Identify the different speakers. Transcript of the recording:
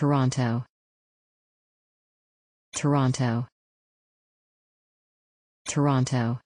Speaker 1: Toronto Toronto Toronto